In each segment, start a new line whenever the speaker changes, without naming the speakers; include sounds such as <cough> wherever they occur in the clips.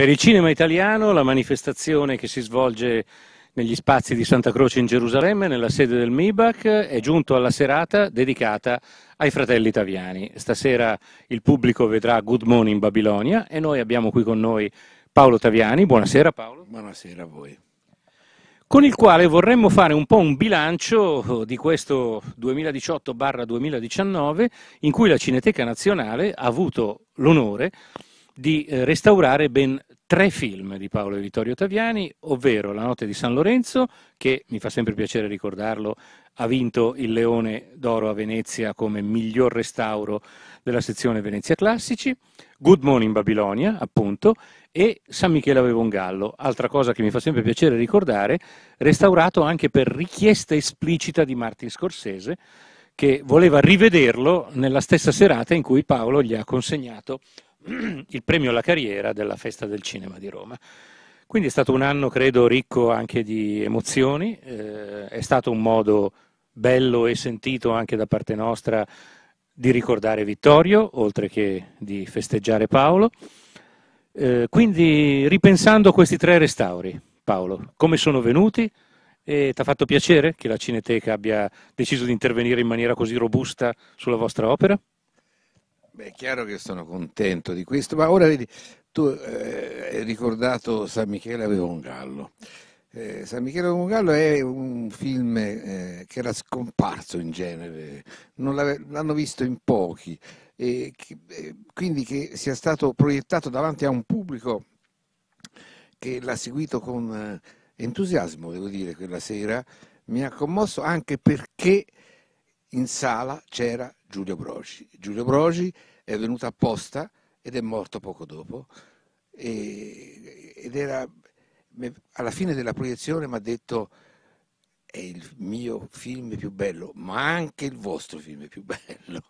Per il cinema italiano la manifestazione che si svolge negli spazi di Santa Croce in Gerusalemme, nella sede del MIBAC, è giunto alla serata dedicata ai fratelli italiani. Stasera il pubblico vedrà Good Morning Babilonia e noi abbiamo qui con noi Paolo Taviani. Buonasera
Paolo. Buonasera a voi.
Con il quale vorremmo fare un po' un bilancio di questo 2018-2019 in cui la Cineteca Nazionale ha avuto l'onore di eh, restaurare ben tre film di Paolo e Vittorio Taviani, ovvero La notte di San Lorenzo, che mi fa sempre piacere ricordarlo, ha vinto il Leone d'Oro a Venezia come miglior restauro della sezione Venezia Classici, Good Morning Babilonia, appunto, e San Michele aveva un gallo, altra cosa che mi fa sempre piacere ricordare, restaurato anche per richiesta esplicita di Martin Scorsese, che voleva rivederlo nella stessa serata in cui Paolo gli ha consegnato <clears throat> il premio alla carriera della Festa del Cinema di Roma. Quindi è stato un anno, credo, ricco anche di emozioni, eh, è stato un modo bello e sentito anche da parte nostra di ricordare Vittorio, oltre che di festeggiare Paolo. Eh, quindi ripensando a questi tre restauri, Paolo, come sono venuti? E ti ha fatto piacere che la Cineteca abbia deciso di intervenire in maniera così robusta sulla vostra opera?
Beh, è chiaro che sono contento di questo, ma ora vedi, tu eh, hai ricordato San Michele aveva un gallo. Eh, San Michele aveva un gallo è un film eh, che era scomparso in genere, l'hanno visto in pochi, e che, quindi che sia stato proiettato davanti a un pubblico che l'ha seguito con eh, entusiasmo, devo dire, quella sera, mi ha commosso anche perché in sala c'era Giulio Brogi. Giulio Brogi è venuto apposta ed è morto poco dopo. E, ed era, alla fine della proiezione mi ha detto è il mio film più bello, ma anche il vostro film più bello.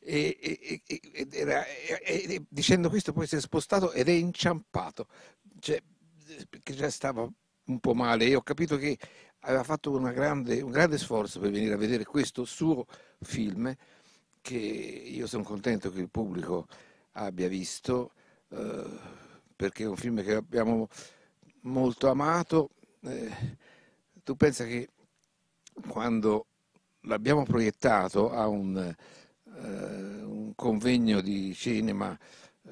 E, e, e, era, e, dicendo questo poi si è spostato ed è inciampato, cioè, perché già stava un po' male e ho capito che aveva fatto grande, un grande sforzo per venire a vedere questo suo film che io sono contento che il pubblico abbia visto, eh, perché è un film che abbiamo molto amato. Eh, tu pensa che quando l'abbiamo proiettato a un, eh, un convegno di cinema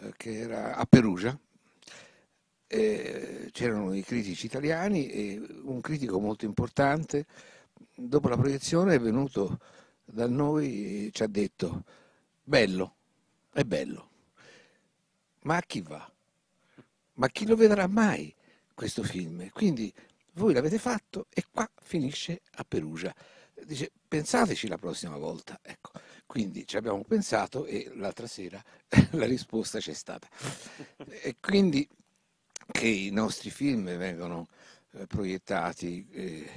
eh, che era a Perugia, eh, c'erano i critici italiani e un critico molto importante, dopo la proiezione è venuto da noi ci ha detto bello, è bello, ma a chi va? Ma chi lo vedrà mai questo film? Quindi voi l'avete fatto e qua finisce a Perugia. Dice pensateci la prossima volta. Ecco, quindi ci abbiamo pensato e l'altra sera <laughs> la risposta c'è stata. E quindi che i nostri film vengono eh, proiettati, eh,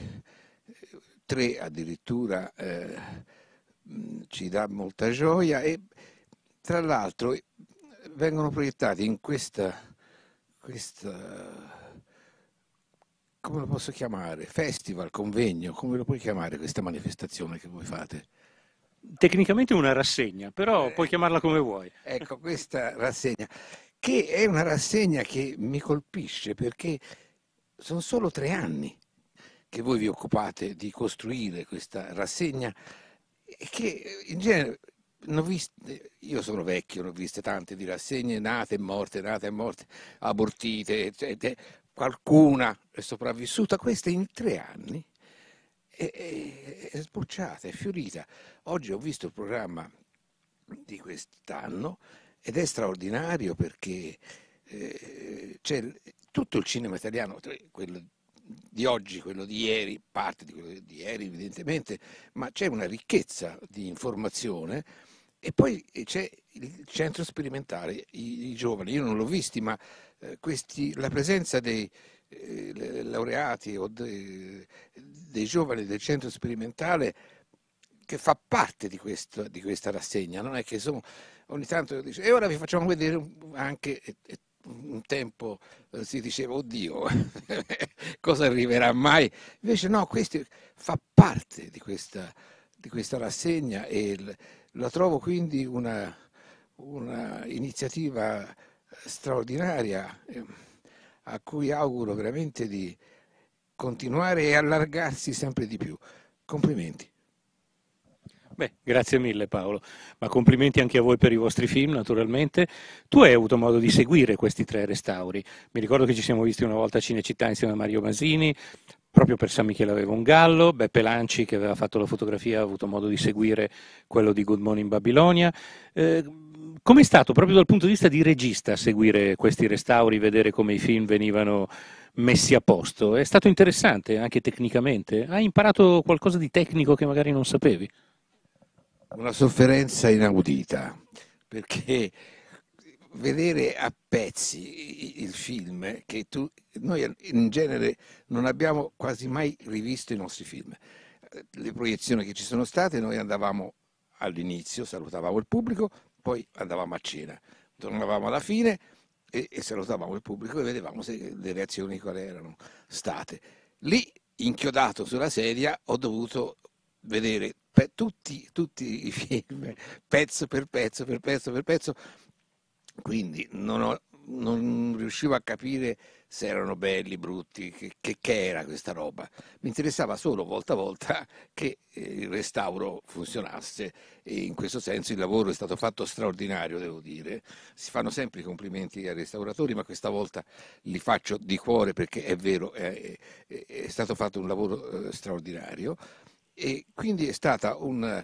tre addirittura. Eh, Mm, ci dà molta gioia e tra l'altro vengono proiettati in questa, questa, come lo posso chiamare, festival, convegno, come lo puoi chiamare questa manifestazione che voi fate? Tecnicamente una rassegna, però eh, puoi chiamarla come vuoi. Ecco, questa rassegna, che è una rassegna che mi colpisce perché sono solo tre anni che voi vi occupate di costruire questa rassegna che eh, in genere non Viste, io sono vecchio, ne ho viste tante di rassegne nate e morte, nate e morte, abortite, eccetera. qualcuna è sopravvissuta, questa in tre anni è, è, è sbocciata, è fiorita. Oggi ho visto il programma di quest'anno ed è straordinario perché eh, c'è tutto il cinema italiano, quello di oggi, quello di ieri, parte di quello di ieri evidentemente, ma c'è una ricchezza di informazione e poi c'è il centro sperimentale, i, i giovani, io non l'ho visti, ma eh, questi, la presenza dei eh, laureati o de, dei giovani del centro sperimentale che fa parte di, questo, di questa rassegna, non è che sono, ogni tanto dice e ora vi facciamo vedere anche, e, un tempo eh, si diceva oddio <laughs> cosa arriverà mai invece no questo fa parte di questa, di questa rassegna e la trovo quindi una, una iniziativa straordinaria ehm, a cui auguro veramente di continuare e allargarsi sempre di più complimenti
Beh, grazie mille Paolo, ma complimenti anche a voi per i vostri film naturalmente. Tu hai avuto modo di seguire questi tre restauri, mi ricordo che ci siamo visti una volta a Cinecittà insieme a Mario Masini, proprio per San Michele aveva un gallo, Beppe Lanci che aveva fatto la fotografia ha avuto modo di seguire quello di Good Morning Babilonia. Eh, Com'è stato proprio dal punto di vista di regista seguire questi restauri, vedere come i film venivano messi a posto? È stato interessante anche tecnicamente? Hai imparato qualcosa di tecnico che magari non sapevi?
una sofferenza inaudita, perché vedere a pezzi il film che tu, noi in genere non abbiamo quasi mai rivisto i nostri film. Le proiezioni che ci sono state, noi andavamo all'inizio, salutavamo il pubblico, poi andavamo a cena, tornavamo alla fine e, e salutavamo il pubblico e vedevamo se, le reazioni quali erano state. Lì, inchiodato sulla sedia, ho dovuto vedere pe- tutti, tutti i film, pezzo per pezzo, per pezzo per pezzo, quindi non, ho, non riuscivo a capire se erano belli, brutti, che, che, che, era questa roba. Mi interessava solo volta a volta che eh, il restauro funzionasse e in questo senso il lavoro è stato fatto straordinario, devo dire. Si fanno sempre i complimenti ai restauratori, ma questa volta li faccio di cuore perché è vero, è, è, è stato fatto un lavoro eh, straordinario. E quindi è stata un,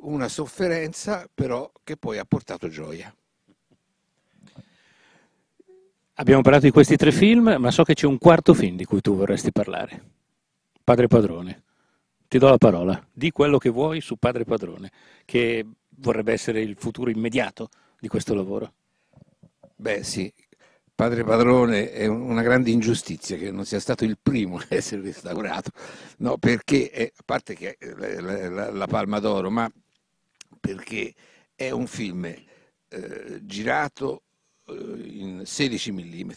una sofferenza però che poi ha portato gioia.
Abbiamo parlato di questi tre film, ma so che c'è un quarto film di cui tu vorresti parlare. Padre Padrone. Ti do la parola. Di quello che vuoi su Padre Padrone, che vorrebbe essere il
futuro immediato di questo lavoro. Beh sì, Padre Padrone è una grande ingiustizia che non sia stato il primo <laughs> a essere restaurato, no, perché, è, a parte che è la, la, la Palma d'Oro, ma perché è un film eh, girato eh, in 16 mm,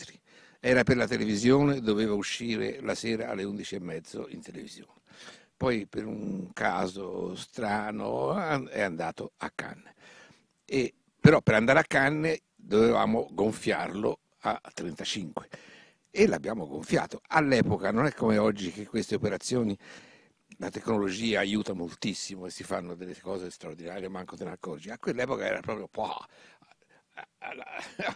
era per la televisione, doveva uscire la sera alle 11 e mezzo in televisione. Poi per un caso strano è andato a Cannes. E, però per andare a Cannes dovevamo gonfiarlo a 35 e l'abbiamo gonfiato. All'epoca non è come oggi che queste operazioni, la tecnologia aiuta moltissimo e si fanno delle cose straordinarie, manco te ne accorgi. A quell'epoca era proprio poh,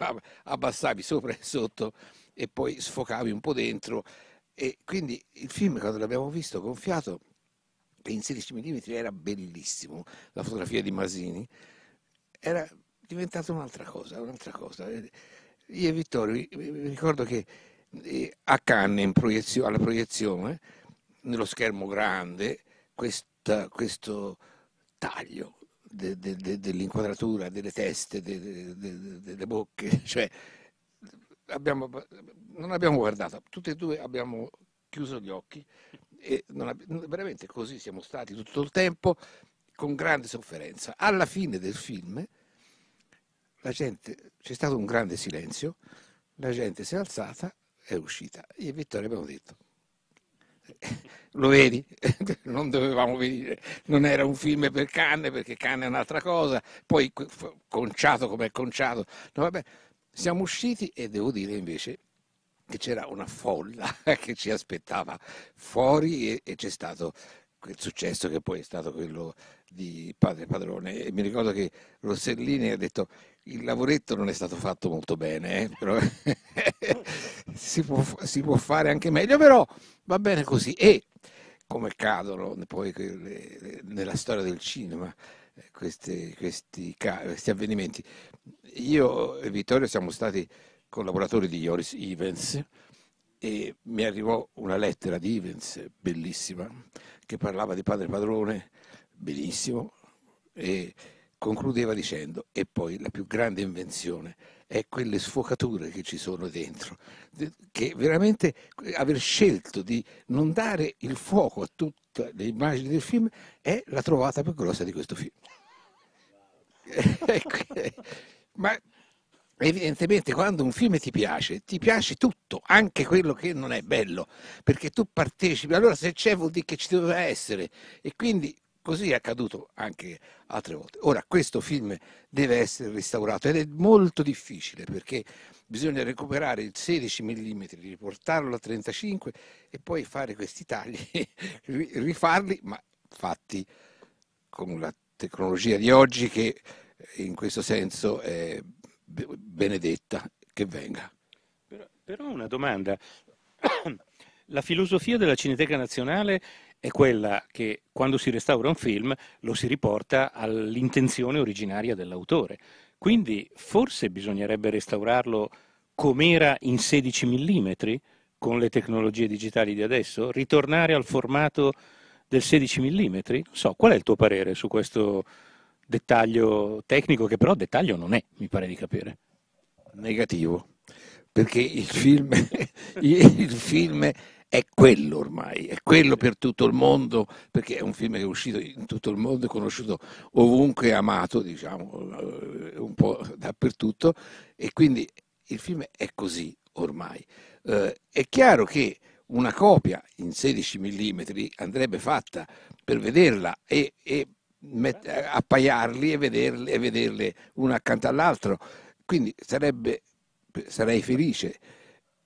<laughs> abbassavi sopra e sotto e poi sfocavi un po' dentro. E quindi il film, quando l'abbiamo visto gonfiato in 16 mm, era bellissimo. La fotografia di Masini era diventata un'altra cosa, un'altra cosa io e Vittorio mi ricordo che eh, a Cannes proiezio, alla proiezione, nello schermo grande, questa, questo taglio de, de, de, dell'inquadratura, delle teste, delle bocche, <laughs> cioè abbiamo, non abbiamo guardato, tutti e due abbiamo chiuso gli occhi e ab- veramente così siamo stati tutto il tempo con grande sofferenza. Alla fine del film gente, c'è stato un grande silenzio, la gente si è alzata, è uscita. Io e Vittorio abbiamo detto, <laughs> lo vedi? <laughs> non dovevamo venire, non era un film per canne perché canne è un'altra cosa, poi conciato come è conciato. No, vabbè, siamo usciti e devo dire invece che c'era una folla <laughs> che ci aspettava fuori e, e c'è stato quel successo che poi è stato quello di Padre Padrone. E mi ricordo che Rossellini ha detto il lavoretto non è stato fatto molto bene, eh, però <laughs> si, può, si, può, fare anche meglio, però va bene così. E come cadono poi nella storia del cinema eh, questi, questi, questi avvenimenti. Io e Vittorio siamo stati collaboratori di Joris Evans e mi arrivò una lettera di Ivens, bellissima, che parlava di padre padrone, benissimo, e concludeva dicendo, e poi la più grande invenzione è quelle sfocature che ci sono dentro, che veramente aver scelto di non dare il fuoco a tutte le immagini del film è la trovata più grossa di questo film. <laughs> Ecco. Ma evidentemente quando un film ti piace, ti piace tutto, anche quello che non è bello, perché tu partecipi, allora se c'è vuol dire che ci doveva essere e quindi così è accaduto anche altre volte. Ora questo film deve essere restaurato ed è molto difficile perché bisogna recuperare il 16 mm, riportarlo a 35 e poi fare questi tagli, <laughs> rifarli, ma fatti con la tecnologia di oggi che eh, in questo senso è benedetta che venga. Però, però
una domanda. <coughs> La filosofia della Cineteca Nazionale è quella che quando si restaura un film lo si riporta all'intenzione originaria dell'autore. Quindi forse bisognerebbe restaurarlo com'era in 16 mm con le tecnologie digitali di adesso? Ritornare al formato del 16 mm? Non so, qual è il tuo parere su questo? dettaglio tecnico che
però dettaglio non è, mi pare di capire. Negativo, perché il film, <laughs> il film è quello ormai, è quello per tutto il mondo, perché è un film che è uscito in tutto il mondo, è conosciuto ovunque, amato, diciamo, eh, un po' dappertutto, e quindi il film è così ormai. Eh, è chiaro che una copia in 16 mm andrebbe fatta per vederla e, e met- appaiarli e vederle, e vederle una accanto all'altro. Quindi sarebbe, sarei felice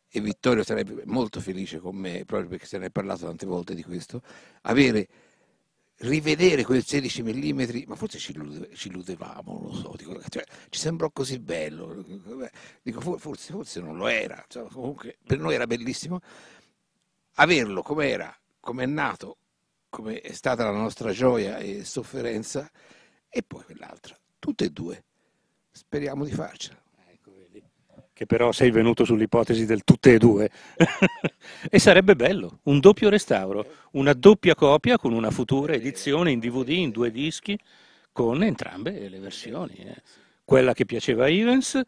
e Vittorio sarebbe molto felice con me, proprio perché se ne è parlato tante volte di questo, avere rivedere quel 16 mm, ma forse ci, illude, ci illudevamo, non lo so, dico, cioè, ci sembrò così bello, dico, forse, forse non lo era, cioè, comunque per noi era bellissimo averlo come era, come è nato, come è stata la nostra gioia e sofferenza, e poi quell'altra, tutte e due. Speriamo di farcela. Ecco,
che però sei venuto sull'ipotesi del tutte e due. <laughs> e sarebbe bello, un doppio restauro, una doppia copia con una futura edizione in DVD, in due dischi, con entrambe le versioni. Eh. Quella che piaceva a Evans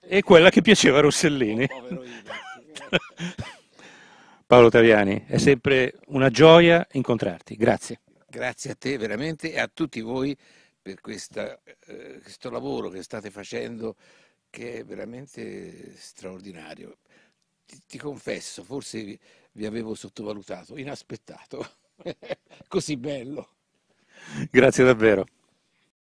e quella che piaceva a Rossellini. Povero Evans. <laughs> Paolo Taviani, è sempre una gioia incontrarti. Grazie.
Grazie a te veramente e a tutti voi per questa, eh, questo lavoro che state facendo che è veramente straordinario. Ti, ti confesso, forse vi, vi avevo sottovalutato, inaspettato, <laughs> così bello.
Grazie davvero.